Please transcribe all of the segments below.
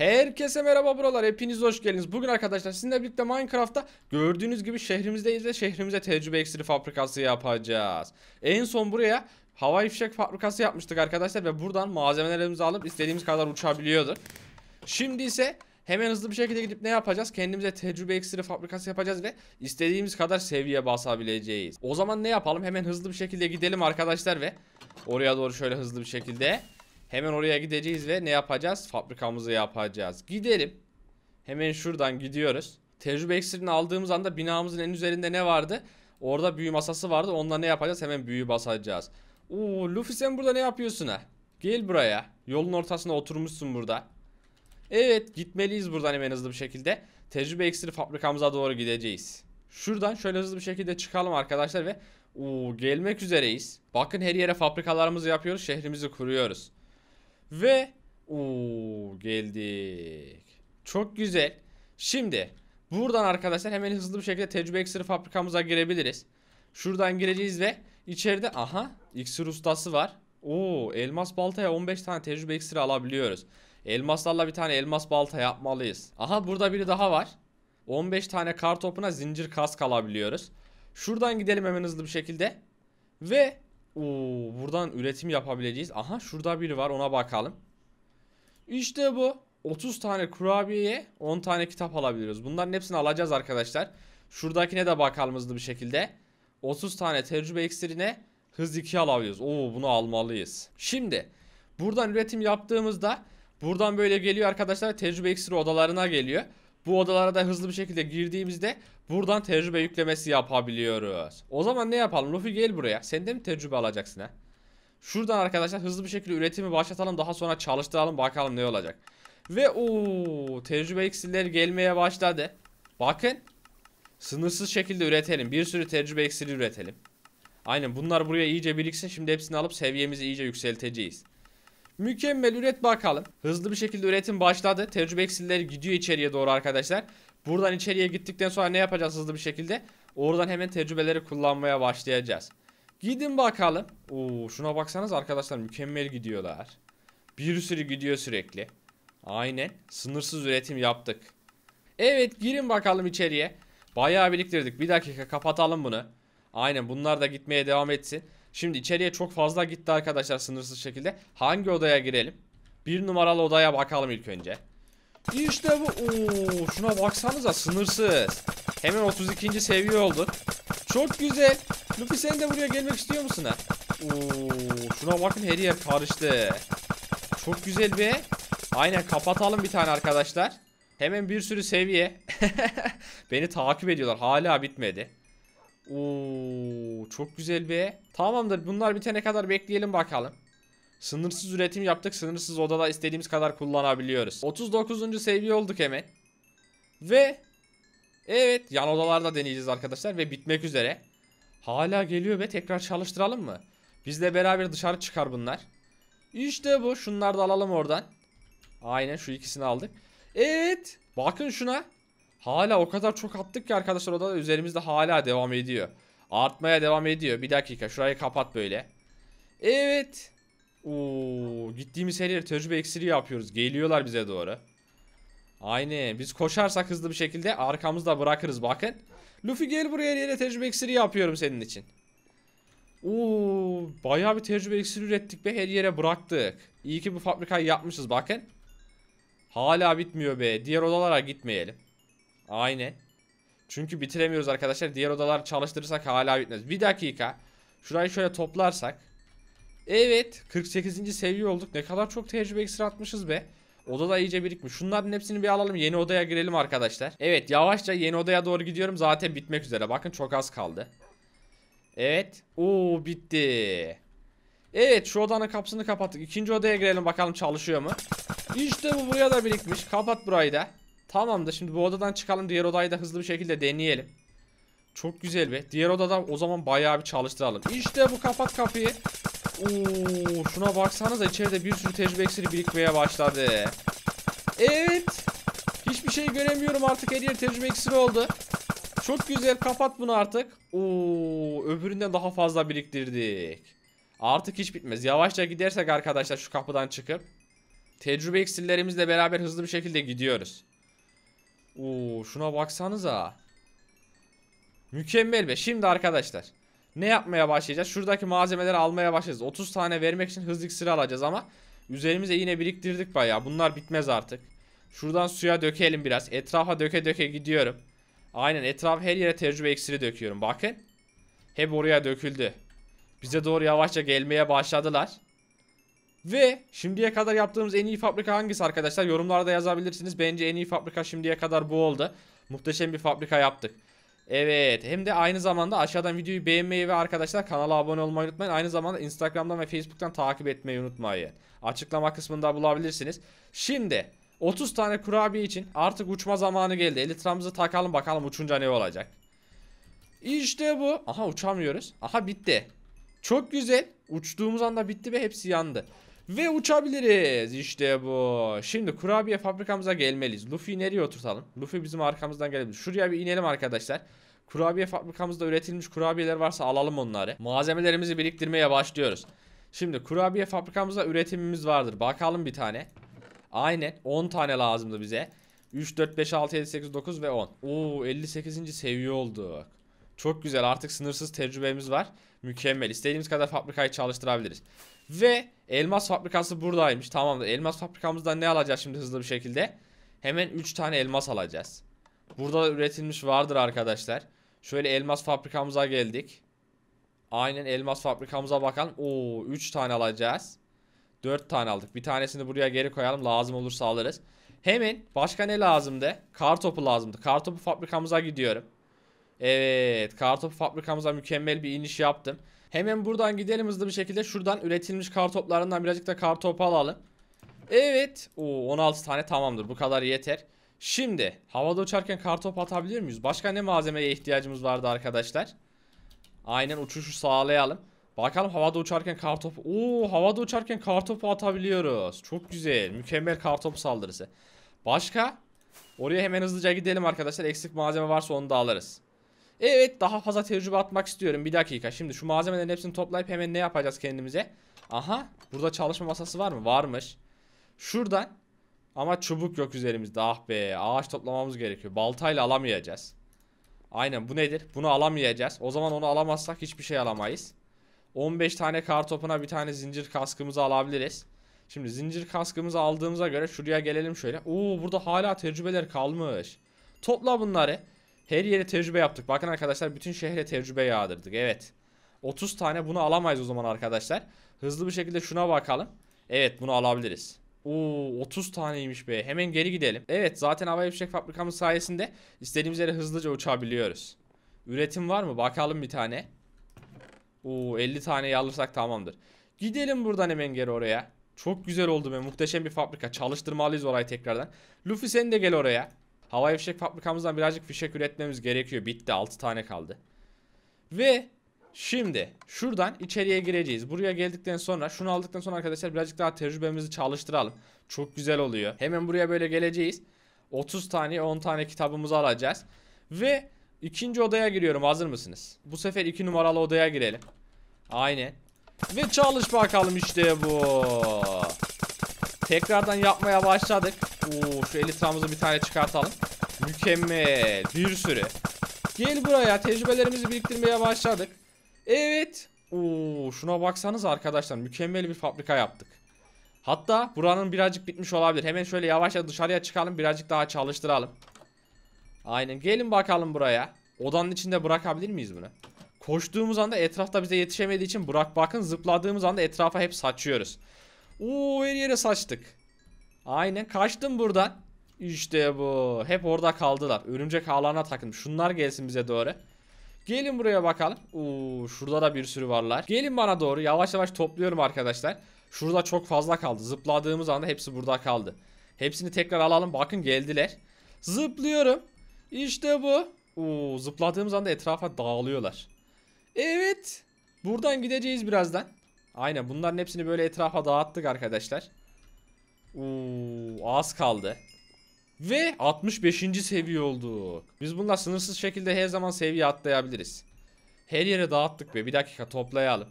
Herkese merhaba buralar hepiniz hoş geldiniz. Bugün arkadaşlar sizinle birlikte Minecraft'ta gördüğünüz gibi şehrimizdeyiz ve şehrimize tecrübe eksiri fabrikası yapacağız. En son buraya hava fişek fabrikası yapmıştık arkadaşlar ve buradan malzemelerimizi alıp istediğimiz kadar uçabiliyorduk. Şimdi ise hemen hızlı bir şekilde gidip ne yapacağız? Kendimize tecrübe eksiri fabrikası yapacağız ve istediğimiz kadar seviye basabileceğiz. O zaman ne yapalım? Hemen hızlı bir şekilde gidelim arkadaşlar ve oraya doğru şöyle hızlı bir şekilde Hemen oraya gideceğiz ve ne yapacağız? Fabrikamızı yapacağız. Gidelim. Hemen şuradan gidiyoruz. Tecrübe eksirini aldığımız anda binamızın en üzerinde ne vardı? Orada büyü masası vardı. Onunla ne yapacağız? Hemen büyü basacağız. Oo Luffy sen burada ne yapıyorsun ha? Gel buraya. Yolun ortasına oturmuşsun burada. Evet gitmeliyiz buradan hemen hızlı bir şekilde. Tecrübe eksiri fabrikamıza doğru gideceğiz. Şuradan şöyle hızlı bir şekilde çıkalım arkadaşlar ve Oo, gelmek üzereyiz. Bakın her yere fabrikalarımızı yapıyoruz, şehrimizi kuruyoruz. Ve ooo geldik. Çok güzel. Şimdi buradan arkadaşlar hemen hızlı bir şekilde tecrübe iksiri fabrikamıza girebiliriz. Şuradan gireceğiz ve içeride aha iksir ustası var. Oo elmas baltaya 15 tane tecrübe iksiri alabiliyoruz. Elmaslarla bir tane elmas balta yapmalıyız. Aha burada biri daha var. 15 tane kar topuna zincir kask alabiliyoruz. Şuradan gidelim hemen hızlı bir şekilde. Ve Oo, buradan üretim yapabileceğiz. Aha şurada biri var ona bakalım. İşte bu. 30 tane kurabiyeye 10 tane kitap alabiliyoruz. Bunların hepsini alacağız arkadaşlar. Şuradakine de bakalım hızlı bir şekilde. 30 tane tecrübe ekstrine hız 2 alabiliyoruz. Oo bunu almalıyız. Şimdi buradan üretim yaptığımızda buradan böyle geliyor arkadaşlar tecrübe ekstra odalarına geliyor. Bu odalara da hızlı bir şekilde girdiğimizde buradan tecrübe yüklemesi yapabiliyoruz. O zaman ne yapalım? Luffy gel buraya. Sen de mi tecrübe alacaksın ha? Şuradan arkadaşlar hızlı bir şekilde üretimi başlatalım. Daha sonra çalıştıralım bakalım ne olacak. Ve o tecrübe iksirleri gelmeye başladı. Bakın. Sınırsız şekilde üretelim. Bir sürü tecrübe iksiri üretelim. Aynen bunlar buraya iyice biriksin. Şimdi hepsini alıp seviyemizi iyice yükselteceğiz. Mükemmel üret bakalım. Hızlı bir şekilde üretim başladı. Tecrübe eksilleri gidiyor içeriye doğru arkadaşlar. Buradan içeriye gittikten sonra ne yapacağız hızlı bir şekilde? Oradan hemen tecrübeleri kullanmaya başlayacağız. Gidin bakalım. Oo, şuna baksanız arkadaşlar mükemmel gidiyorlar. Bir sürü gidiyor sürekli. Aynen. Sınırsız üretim yaptık. Evet girin bakalım içeriye. Bayağı biriktirdik. Bir dakika kapatalım bunu. Aynen bunlar da gitmeye devam etsin. Şimdi içeriye çok fazla gitti arkadaşlar sınırsız şekilde. Hangi odaya girelim? Bir numaralı odaya bakalım ilk önce. İşte bu. Oo, şuna baksanıza sınırsız. Hemen 32. seviye olduk. Çok güzel. Lupi sen de buraya gelmek istiyor musun ha? Oo, şuna bakın her yer karıştı. Çok güzel be. Aynen kapatalım bir tane arkadaşlar. Hemen bir sürü seviye. Beni takip ediyorlar. Hala bitmedi. Oo, çok güzel be. Tamamdır bunlar bitene kadar bekleyelim bakalım. Sınırsız üretim yaptık. Sınırsız odada istediğimiz kadar kullanabiliyoruz. 39. seviye olduk hemen. Ve evet yan odalarda deneyeceğiz arkadaşlar ve bitmek üzere. Hala geliyor be tekrar çalıştıralım mı? Bizle beraber dışarı çıkar bunlar. İşte bu şunları da alalım oradan. Aynen şu ikisini aldık. Evet bakın şuna. Hala o kadar çok attık ki arkadaşlar o üzerimizde hala devam ediyor. Artmaya devam ediyor. Bir dakika şurayı kapat böyle. Evet. Oo, gittiğimiz her yer tecrübe eksili yapıyoruz. Geliyorlar bize doğru. Aynen. Biz koşarsak hızlı bir şekilde arkamızda bırakırız bakın. Luffy gel buraya yere tecrübe eksili yapıyorum senin için. Oo, bayağı bir tecrübe eksili ürettik be her yere bıraktık. İyi ki bu fabrikayı yapmışız bakın. Hala bitmiyor be. Diğer odalara gitmeyelim. Aynen. Çünkü bitiremiyoruz arkadaşlar. Diğer odalar çalıştırırsak hala bitmez. Bir dakika. Şurayı şöyle toplarsak. Evet. 48. seviye olduk. Ne kadar çok tecrübe ekstra atmışız be. Oda da iyice birikmiş. Şunların hepsini bir alalım. Yeni odaya girelim arkadaşlar. Evet yavaşça yeni odaya doğru gidiyorum. Zaten bitmek üzere. Bakın çok az kaldı. Evet. Oo bitti. Evet şu odanın kapısını kapattık. İkinci odaya girelim bakalım çalışıyor mu? İşte bu buraya da birikmiş. Kapat burayı da. Tamam da şimdi bu odadan çıkalım diğer odayı da hızlı bir şekilde deneyelim. Çok güzel be. Diğer odada o zaman bayağı bir çalıştıralım. İşte bu kapat kapıyı. Oo, şuna baksanıza içeride bir sürü tecrübe eksiri birikmeye başladı. Evet. Hiçbir şey göremiyorum artık her yer tecrübe eksiri oldu. Çok güzel kapat bunu artık. Oo, öbüründen daha fazla biriktirdik. Artık hiç bitmez. Yavaşça gidersek arkadaşlar şu kapıdan çıkıp. Tecrübe eksirlerimizle beraber hızlı bir şekilde gidiyoruz. Oo, şuna baksanıza. Mükemmel be. Şimdi arkadaşlar. Ne yapmaya başlayacağız? Şuradaki malzemeleri almaya başlayacağız. 30 tane vermek için hızlı sıra alacağız ama üzerimize yine biriktirdik bayağı. Bunlar bitmez artık. Şuradan suya dökelim biraz. Etrafa döke döke gidiyorum. Aynen etraf her yere tecrübe eksiri döküyorum. Bakın. Hep oraya döküldü. Bize doğru yavaşça gelmeye başladılar. Ve şimdiye kadar yaptığımız en iyi fabrika hangisi arkadaşlar? Yorumlarda yazabilirsiniz. Bence en iyi fabrika şimdiye kadar bu oldu. Muhteşem bir fabrika yaptık. Evet hem de aynı zamanda aşağıdan videoyu beğenmeyi ve arkadaşlar kanala abone olmayı unutmayın. Aynı zamanda Instagram'dan ve Facebook'tan takip etmeyi unutmayın. Açıklama kısmında bulabilirsiniz. Şimdi 30 tane kurabiye için artık uçma zamanı geldi. Elitramızı takalım bakalım uçunca ne olacak. İşte bu. Aha uçamıyoruz. Aha bitti. Çok güzel. Uçtuğumuz anda bitti ve hepsi yandı. Ve uçabiliriz. işte bu. Şimdi kurabiye fabrikamıza gelmeliyiz. Luffy'yi nereye oturtalım? Luffy bizim arkamızdan gelebilir. Şuraya bir inelim arkadaşlar. Kurabiye fabrikamızda üretilmiş kurabiyeler varsa alalım onları. Malzemelerimizi biriktirmeye başlıyoruz. Şimdi kurabiye fabrikamızda üretimimiz vardır. Bakalım bir tane. Aynen 10 tane lazımdı bize. 3, 4, 5, 6, 7, 8, 9 ve 10. Oo 58. seviye olduk. Çok güzel artık sınırsız tecrübemiz var. Mükemmel. İstediğimiz kadar fabrikayı çalıştırabiliriz. Ve elmas fabrikası buradaymış. Tamamdır. Elmas fabrikamızdan ne alacağız şimdi hızlı bir şekilde? Hemen 3 tane elmas alacağız. Burada üretilmiş vardır arkadaşlar. Şöyle elmas fabrikamıza geldik. Aynen elmas fabrikamıza bakalım. Oo 3 tane alacağız. 4 tane aldık. Bir tanesini buraya geri koyalım. Lazım olursa alırız. Hemen başka ne lazımdı? Kartopu lazımdı. Kartopu fabrikamıza gidiyorum. Evet kartop fabrikamıza mükemmel bir iniş yaptım. Hemen buradan gidelim hızlı bir şekilde. Şuradan üretilmiş kartoplarından birazcık da kartop alalım. Evet. Oo, 16 tane tamamdır. Bu kadar yeter. Şimdi havada uçarken kartop atabilir miyiz? Başka ne malzemeye ihtiyacımız vardı arkadaşlar? Aynen uçuşu sağlayalım. Bakalım havada uçarken kartop. Oo havada uçarken kartopu atabiliyoruz. Çok güzel. Mükemmel kartop saldırısı. Başka? Oraya hemen hızlıca gidelim arkadaşlar. Eksik malzeme varsa onu da alırız. Evet daha fazla tecrübe atmak istiyorum. Bir dakika şimdi şu malzemelerin hepsini toplayıp hemen ne yapacağız kendimize? Aha burada çalışma masası var mı? Varmış. Şuradan ama çubuk yok üzerimizde ah be ağaç toplamamız gerekiyor. Baltayla alamayacağız. Aynen bu nedir? Bunu alamayacağız. O zaman onu alamazsak hiçbir şey alamayız. 15 tane kar topuna bir tane zincir kaskımızı alabiliriz. Şimdi zincir kaskımızı aldığımıza göre şuraya gelelim şöyle. Oo burada hala tecrübeler kalmış. Topla bunları. Her yere tecrübe yaptık. Bakın arkadaşlar bütün şehre tecrübe yağdırdık. Evet. 30 tane bunu alamayız o zaman arkadaşlar. Hızlı bir şekilde şuna bakalım. Evet bunu alabiliriz. Oo 30 taneymiş be. Hemen geri gidelim. Evet zaten havai fişek fabrikamız sayesinde istediğimiz yere hızlıca uçabiliyoruz. Üretim var mı? Bakalım bir tane. Oo 50 tane alırsak tamamdır. Gidelim buradan hemen geri oraya. Çok güzel oldu be. Muhteşem bir fabrika. Çalıştırmalıyız orayı tekrardan. Luffy sen de gel oraya. Havai fişek fabrikamızdan birazcık fişek üretmemiz gerekiyor. Bitti 6 tane kaldı. Ve şimdi şuradan içeriye gireceğiz. Buraya geldikten sonra şunu aldıktan sonra arkadaşlar birazcık daha tecrübemizi çalıştıralım. Çok güzel oluyor. Hemen buraya böyle geleceğiz. 30 tane 10 tane kitabımızı alacağız. Ve ikinci odaya giriyorum hazır mısınız? Bu sefer 2 numaralı odaya girelim. Aynen. Ve çalış bakalım işte bu. Tekrardan yapmaya başladık. Oo, şu elit elitramızı bir tane çıkartalım. Mükemmel. Bir sürü. Gel buraya. Tecrübelerimizi biriktirmeye başladık. Evet. Oo, şuna baksanız arkadaşlar. Mükemmel bir fabrika yaptık. Hatta buranın birazcık bitmiş olabilir. Hemen şöyle yavaşça dışarıya çıkalım. Birazcık daha çalıştıralım. Aynen. Gelin bakalım buraya. Odanın içinde bırakabilir miyiz bunu? Koştuğumuz anda etrafta bize yetişemediği için bırak bakın zıpladığımız anda etrafa hep saçıyoruz. Oo her yere saçtık. Aynen kaçtım buradan. İşte bu. Hep orada kaldılar. Örümcek ağlarına takılmış. Şunlar gelsin bize doğru. Gelin buraya bakalım. Oo, şurada da bir sürü varlar. Gelin bana doğru. Yavaş yavaş topluyorum arkadaşlar. Şurada çok fazla kaldı. Zıpladığımız anda hepsi burada kaldı. Hepsini tekrar alalım. Bakın geldiler. Zıplıyorum. İşte bu. Oo, zıpladığımız anda etrafa dağılıyorlar. Evet. Buradan gideceğiz birazdan. Aynen bunların hepsini böyle etrafa dağıttık arkadaşlar. Oo, az kaldı. Ve 65. seviye olduk. Biz bunlar sınırsız şekilde her zaman seviye atlayabiliriz. Her yere dağıttık be. Bir dakika toplayalım.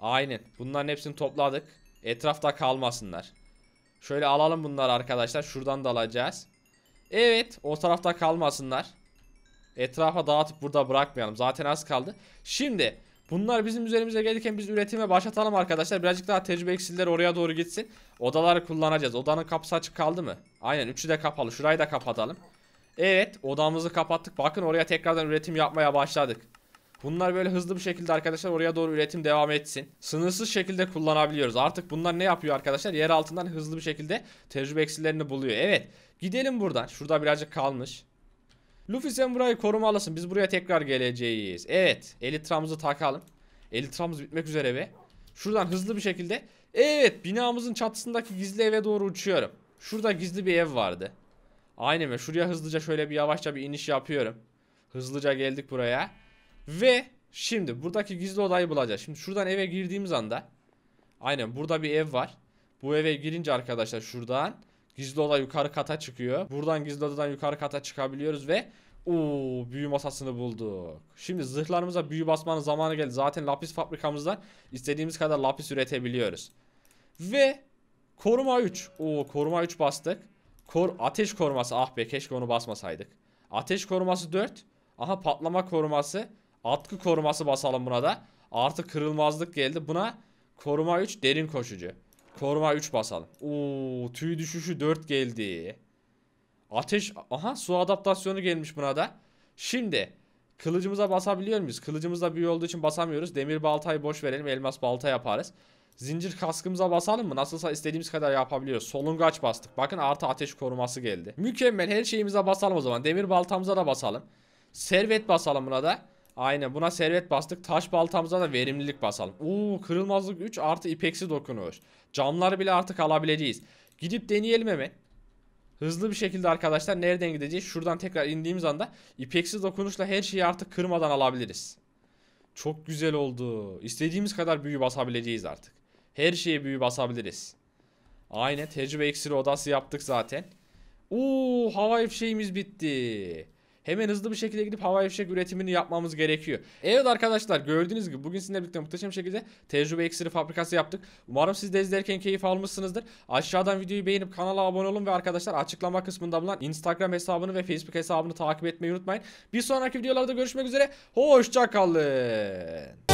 Aynen. Bunların hepsini topladık. Etrafta kalmasınlar. Şöyle alalım bunları arkadaşlar. Şuradan da alacağız. Evet. O tarafta kalmasınlar. Etrafa dağıtıp burada bırakmayalım. Zaten az kaldı. Şimdi Bunlar bizim üzerimize gelirken biz üretime başlatalım arkadaşlar. Birazcık daha tecrübe eksilleri oraya doğru gitsin. Odaları kullanacağız. Odanın kapısı açık kaldı mı? Aynen üçü de kapalı. Şurayı da kapatalım. Evet odamızı kapattık. Bakın oraya tekrardan üretim yapmaya başladık. Bunlar böyle hızlı bir şekilde arkadaşlar oraya doğru üretim devam etsin. Sınırsız şekilde kullanabiliyoruz. Artık bunlar ne yapıyor arkadaşlar? Yer altından hızlı bir şekilde tecrübe eksilerini buluyor. Evet gidelim buradan. Şurada birazcık kalmış. Luffy sen burayı korumalısın. Biz buraya tekrar geleceğiz. Evet. Elitramızı takalım. Elitramız bitmek üzere ve şuradan hızlı bir şekilde evet binamızın çatısındaki gizli eve doğru uçuyorum. Şurada gizli bir ev vardı. Aynen ve şuraya hızlıca şöyle bir yavaşça bir iniş yapıyorum. Hızlıca geldik buraya. Ve şimdi buradaki gizli odayı bulacağız. Şimdi şuradan eve girdiğimiz anda aynen burada bir ev var. Bu eve girince arkadaşlar şuradan Gizli oda yukarı kata çıkıyor. Buradan gizli odadan yukarı kata çıkabiliyoruz ve Oo, büyü masasını bulduk. Şimdi zırhlarımıza büyü basmanın zamanı geldi. Zaten lapis fabrikamızdan istediğimiz kadar lapis üretebiliyoruz. Ve koruma 3. Oo, koruma 3 bastık. Kor ateş koruması. Ah be keşke onu basmasaydık. Ateş koruması 4. Aha patlama koruması. Atkı koruması basalım buna da. Artı kırılmazlık geldi. Buna koruma 3 derin koşucu. Koruma 3 basalım. Oo, tüy düşüşü 4 geldi. Ateş aha su adaptasyonu gelmiş buna da. Şimdi kılıcımıza basabiliyor muyuz? Kılıcımız da büyü olduğu için basamıyoruz. Demir baltayı boş verelim. Elmas balta yaparız. Zincir kaskımıza basalım mı? Nasılsa istediğimiz kadar yapabiliyoruz. Solungaç bastık. Bakın artı ateş koruması geldi. Mükemmel her şeyimize basalım o zaman. Demir baltamıza da basalım. Servet basalım buna da. Aynen buna servet bastık. Taş baltamıza da verimlilik basalım. Uuu kırılmazlık 3 artı ipeksi dokunuş. Camları bile artık alabileceğiz. Gidip deneyelim hemen. Hızlı bir şekilde arkadaşlar nereden gideceğiz? Şuradan tekrar indiğimiz anda ipeksi dokunuşla her şeyi artık kırmadan alabiliriz. Çok güzel oldu. İstediğimiz kadar büyü basabileceğiz artık. Her şeye büyü basabiliriz. Aynen tecrübe eksili odası yaptık zaten. Uuu hava ifşeğimiz bitti hemen hızlı bir şekilde gidip havai fişek üretimini yapmamız gerekiyor. Evet arkadaşlar gördüğünüz gibi bugün sizinle birlikte muhteşem şekilde tecrübe iksiri fabrikası yaptık. Umarım siz de izlerken keyif almışsınızdır. Aşağıdan videoyu beğenip kanala abone olun ve arkadaşlar açıklama kısmında bulunan Instagram hesabını ve Facebook hesabını takip etmeyi unutmayın. Bir sonraki videolarda görüşmek üzere. Hoşçakalın.